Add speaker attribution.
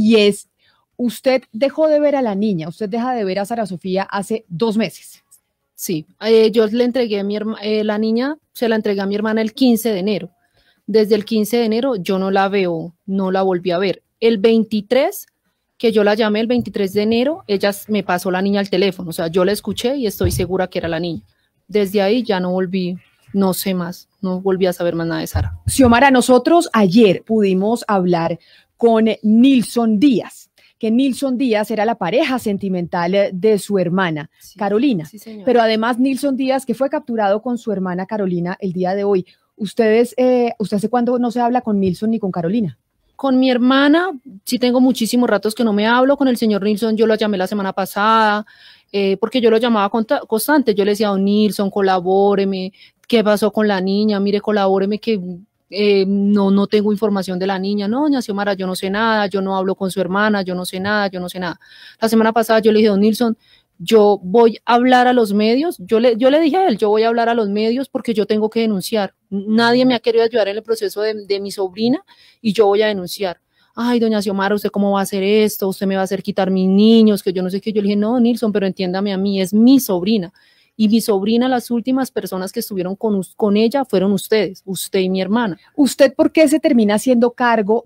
Speaker 1: y es, usted dejó de ver a la niña, usted deja de ver a Sara Sofía hace dos meses. Sí, eh, yo le entregué a mi hermana, eh, la niña, se la entregué a mi hermana el 15 de enero. Desde el 15 de enero yo no la veo, no la volví a ver. El 23, que yo la llamé el 23 de enero, ella me pasó la niña al teléfono, o sea, yo la escuché y estoy segura que era la niña. Desde ahí ya no volví, no sé más, no volví a saber
Speaker 2: más nada de Sara. Xiomara, nosotros ayer pudimos hablar con Nilson Díaz que Nilson Díaz era la pareja sentimental eh, de su hermana, Carolina. Pero además Nilson Díaz, que fue capturado con su hermana Carolina el día de hoy. ¿Ustedes, eh, usted hace cuándo no se habla con Nilson ni con Carolina? Con mi hermana, sí tengo
Speaker 1: muchísimos ratos que no me hablo. Con el señor Nilson yo lo llamé la semana pasada, eh, porque yo lo llamaba constante. Yo le decía, a oh, Nilson, colabóreme, ¿qué pasó con la niña? Mire, colabóreme que eh, no, no tengo información de la niña, no, doña Xiomara, yo no sé nada, yo no hablo con su hermana, yo no sé nada, yo no sé nada. La semana pasada yo le dije, don Nilsson, yo voy a hablar a los medios, yo le, yo le dije a él, yo voy a hablar a los medios porque yo tengo que denunciar. Nadie me ha querido ayudar en el proceso de, mi sobrina y yo voy a denunciar. Ay, doña Xiomara, ¿usted cómo va a hacer esto? ¿Usted me va a hacer quitar mis niños? Que yo no sé qué. Yo le dije, no, Nilsson, pero entiéndame a mí, es mi sobrina. Y mi sobrina, las últimas personas que estuvieron con, con ella fueron ustedes, usted y mi hermana. ¿Usted por qué se termina haciendo cargo?